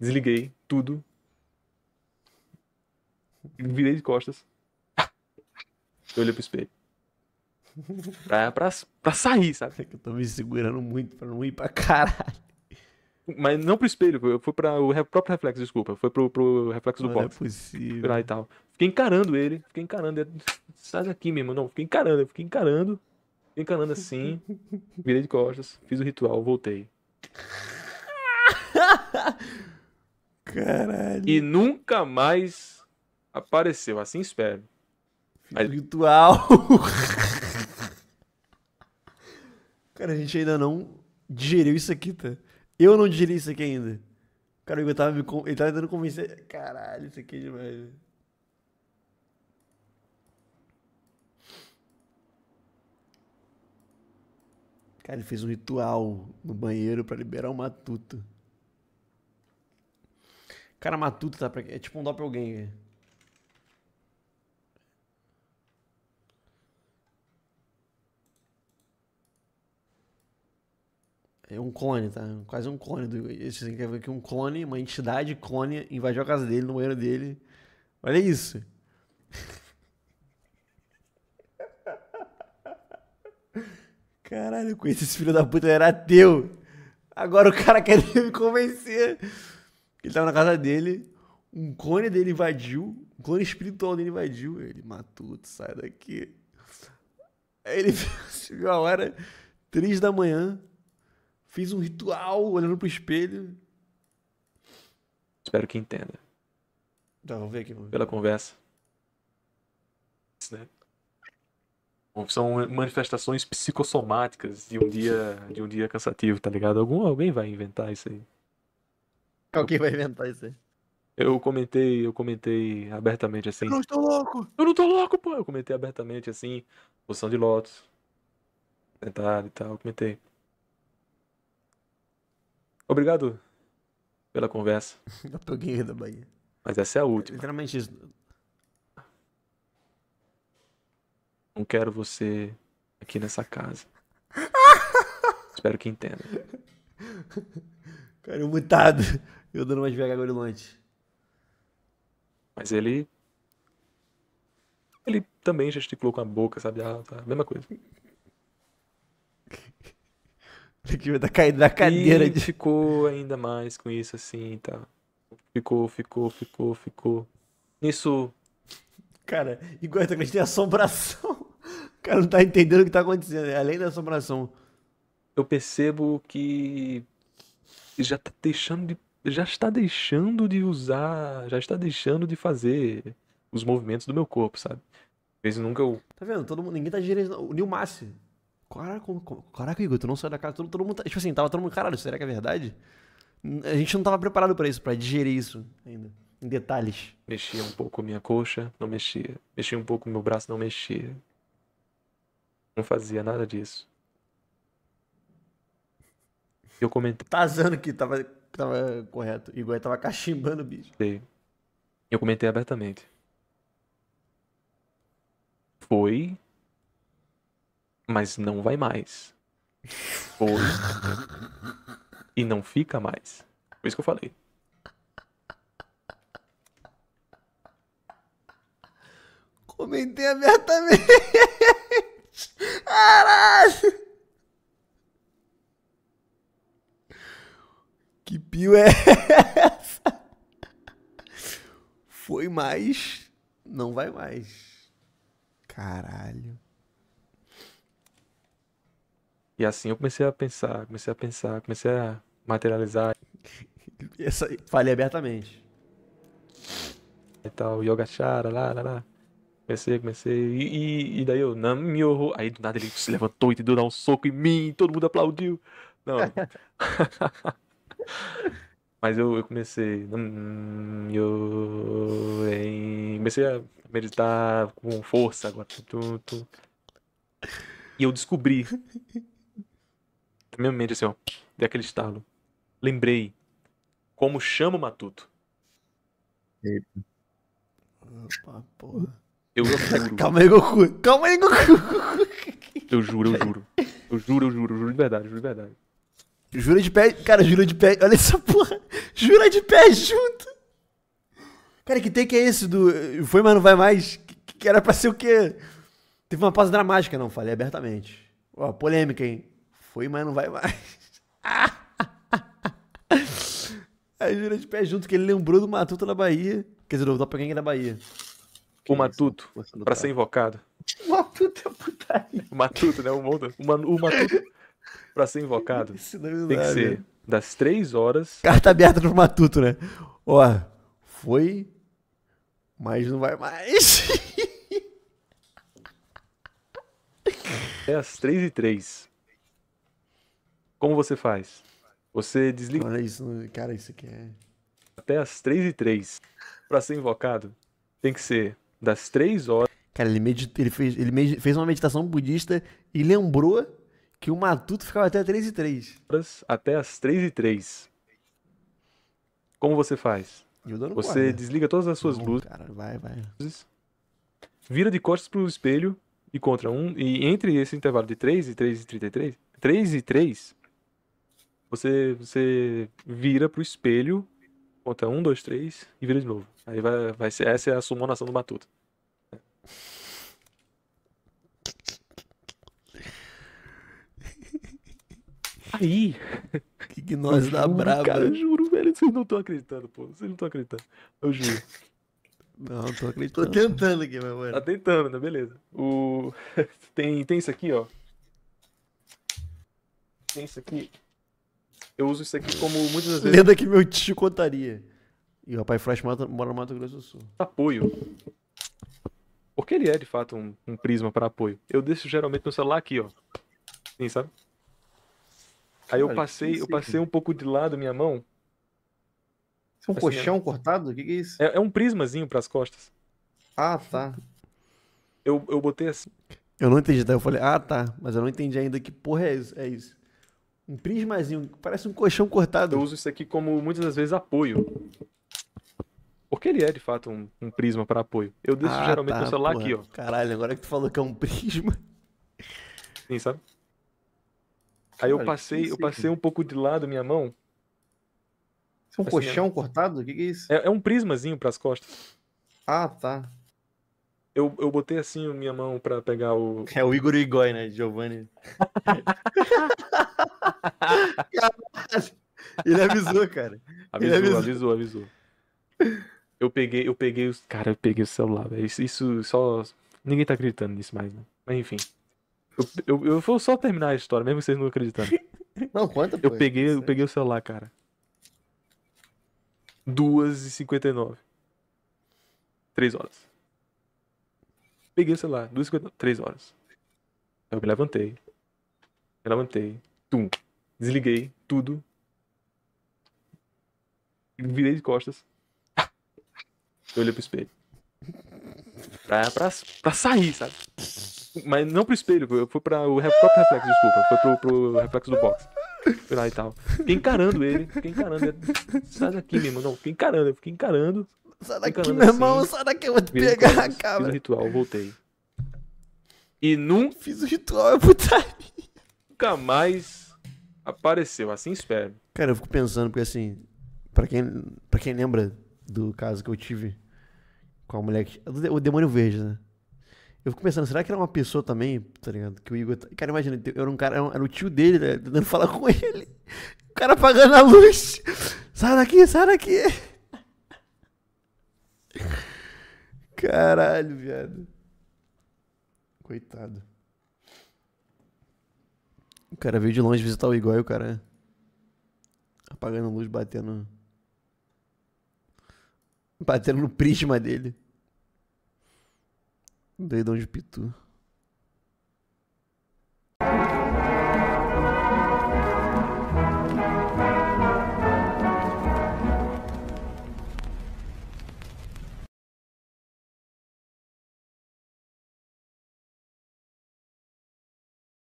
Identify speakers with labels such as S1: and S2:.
S1: Desliguei tudo. Virei de costas. Eu olhei pro espelho. Pra, pra, pra sair, sabe? É que eu tô me segurando muito pra não ir pra caralho. Mas não pro espelho, eu fui pra o próprio reflexo, desculpa. Foi pro, pro reflexo do box. Não é possível. lá e tal. Fiquei encarando ele, fiquei encarando Sai daqui, mesmo, Não, fiquei encarando, fiquei encarando. Fiquei encarando assim. virei de costas, fiz o ritual, voltei. Caralho. E nunca mais apareceu, assim espero. Aí... Ritual.
S2: Cara, a gente ainda não digeriu isso aqui, tá? Eu não digeri isso aqui ainda. Cara, eu tava me con... ele tava tentando convencer. Caralho, isso aqui é demais. Né? Cara, ele fez um ritual no banheiro para liberar o matuto. Cara matuto tá pra... É tipo um doppelganger. É um clone, tá? Quase um clone. Do... Esse quer ver que um clone, uma entidade clone, invadiu a casa dele, no banheiro dele. Olha isso. Caralho, com esse filho da puta era teu. Agora o cara quer me convencer. Ele tava na casa dele, um clone dele invadiu, um clone espiritual dele invadiu. Ele matou, sai daqui. Aí ele viu a hora, três da manhã, fez um ritual olhando pro espelho.
S1: Espero que entenda.
S2: Tá, vamos ver aqui. Vamos ver. Pela
S1: conversa. Né? são manifestações psicossomáticas de um dia de um dia cansativo, tá ligado? Algum, alguém vai inventar isso aí.
S2: Alguém vai inventar isso aí.
S1: Eu comentei, eu comentei abertamente assim. Eu não estou louco! Eu não estou louco, pô! Eu comentei abertamente assim, posição de Lotus, sentar e tal, eu comentei. Obrigado pela conversa.
S2: Eu Toguinha da Bahia.
S1: Mas essa é a última. literalmente isso. Não quero você aqui nessa casa. Espero que entenda.
S2: Cara, eu mutado.
S1: Eu dando umas BH gorilantes. Mas ele. Ele também gesticulou com a boca, sabe? Ah, tá. Mesma coisa. Ele tá caindo da cadeira. E de... ficou ainda mais com isso, assim, tá. Ficou, ficou, ficou, ficou. isso
S2: Cara, igual a gente tem assombração. O cara não tá entendendo o que tá acontecendo. É além da assombração.
S1: Eu percebo que já está deixando de já está deixando de usar, já está deixando de fazer os movimentos do meu corpo, sabe? Vez nunca eu. Tá
S2: vendo? Todo mundo, ninguém tá direcionando. O Neil Massi. Caraca, caraca, Igor, tu não saiu da casa. Todo, todo mundo. Tá, tipo assim, tava todo mundo. Caralho, será que é verdade? A gente não tava
S1: preparado para isso, para digerir isso ainda. Em detalhes. Mexia um pouco minha coxa, não mexia. Mexia um pouco meu braço, não mexia. Não fazia nada disso. Eu comentei.
S2: Tá que tava, tava correto. igual tava cachimbando o bicho.
S1: Sei. Eu comentei abertamente. Foi. Mas não vai mais. Foi. e não fica mais. Foi isso que eu falei.
S2: Comentei abertamente. Caralho! Que pio é essa? Foi mais. Não vai
S1: mais. Caralho. E assim eu comecei a pensar, comecei a pensar, comecei a materializar. Essa, falei abertamente. E tal, Yogachara, lá, lá, lá. Comecei, comecei. E, e, e daí eu, não me horror. Aí do nada ele se levantou e tentou dar um soco em mim, todo mundo aplaudiu. Não. Mas eu, eu comecei. Hum, eu comecei a meditar com força agora. E eu descobri. Na minha mente, assim, ó. Dei aquele estalo. Lembrei. Como chama o matuto. Opa, porra. eu juro. Calma aí, Goku. Calma aí, Goku. Eu juro, eu juro. Eu juro, eu juro, eu juro de verdade, eu juro de verdade. Jura de pé. Cara, jura de pé. Olha essa porra.
S2: Jura de pé junto. Cara, que take é esse do. Foi, mas não vai mais? Que, que era pra ser o quê? Teve uma pausa dramática, não. Falei abertamente. Ó, polêmica, hein? Foi, mas não vai mais. Aí jura de pé junto, que ele lembrou do Matuto na Bahia. Quer dizer, do Doppelganger da Bahia. O Matuto,
S1: pra ser invocado.
S2: O Matuto é
S1: putaria. O Matuto, né? O, mundo, o, o Matuto. pra ser invocado, é tem que ser né? das três horas.
S2: Carta aberta pro Matuto, né? Ó, foi,
S1: mas não vai mais. É às três e três. Como você faz? Você desliga.
S2: Olha isso, cara, isso aqui é.
S1: Até às três e três. Pra ser invocado, tem que ser das três horas. Cara, ele, medita, ele, fez, ele fez uma meditação budista e lembrou
S2: que o Matuto ficava até 3 e 3.
S1: Até as 3 e 3. Como você faz? você guarda. desliga todas as suas luzes. vai, vai. Vira de costas pro espelho e contra um. E entre esse intervalo de 3 e 3 e 33. 3 e 3. Você, você vira pro espelho. Conta 1, 2, 3 e vira de novo. Aí vai, vai ser, essa é a sumonação do Matuto. caí.
S2: Que nós da braba. Cara, eu juro,
S1: velho, vocês não estão acreditando, pô. Vocês não estão acreditando. Eu juro. Não, não tô acreditando. Tô tentando aqui, meu mano. Tá tentando, né? Beleza. O... tem, tem isso aqui, ó. Tem isso aqui. Eu uso isso aqui como muitas vezes. Lenda que meu tio contaria. E o rapaz Flash mora no Mato Grosso do Sul. Apoio. Porque ele é, de fato, um, um prisma para apoio. Eu deixo geralmente no celular aqui, ó. Sim, sabe?
S2: Aí eu passei, eu passei um
S1: pouco de lado minha mão. Isso é um assim, colchão cortado? O que, que, é isso? É, é um prismazinho para as costas. Ah, tá. Eu, eu botei assim.
S2: Eu não entendi, daí eu falei, ah, tá, mas eu não entendi ainda que porra
S1: é isso. É isso. Um prismazinho, parece um colchão cortado. Eu uso isso aqui como muitas das vezes apoio. Porque ele é de fato um, um prisma para apoio. Eu deixo ah, geralmente tá, o celular porra. aqui, ó. Caralho, agora que tu falou que é um prisma. Sim, sabe? Aí eu passei, eu passei um pouco de lado minha mão. Isso é um assim, colchão cortado? O que, que, é isso? É, é um prismazinho para as costas. Ah, tá. Eu, eu botei assim minha mão para pegar o. É o Igor Igoi, né? Giovanni. Ele avisou, cara. Avisou, avisou, avisou, avisou. Eu peguei, eu peguei os. Cara, eu peguei o celular, velho. Isso, isso só. Ninguém tá acreditando nisso mais, né? Mas enfim. Eu, eu, vou só terminar a história, mesmo vocês não acreditando. Não, conta, Eu peguei, eu é peguei o celular, cara. 2h59. 3 horas. Peguei o celular, 2 h 3 horas. Eu me levantei. Me levantei. Tum. Desliguei tudo. Virei de costas. Eu olhei pro espelho. Pra, pra, pra sair, sabe? Mas não pro espelho, eu fui pra o próprio reflexo, desculpa. Foi pro, pro reflexo do box. Fui lá e tal. Fiquei encarando ele, fiquei encarando ele. Sai daqui, meu irmão. Não, fiquei encarando, eu fiquei encarando. Sai daqui, encarando meu assim, irmão, sai daqui, eu vou te pegar, a cara. Fiz o ritual, voltei. E nunca. Fiz o ritual, eu putaria. Tá nunca mais apareceu, assim espero.
S2: Cara, eu fico pensando, porque assim, pra quem, pra quem lembra do caso que eu tive com a mulher que. O demônio verde, né? Eu fico pensando, será que era uma pessoa também, tá ligado? Que o Igor. Tá, cara, imagina, era um cara, era, um, era o tio dele, né? Tentando falar com ele. O cara apagando a luz. Sai daqui, sai daqui. Caralho, viado. Coitado. O cara veio de longe visitar o Igor e o cara. Apagando a luz, batendo. Batendo no prisma dele. Doidão de pitu.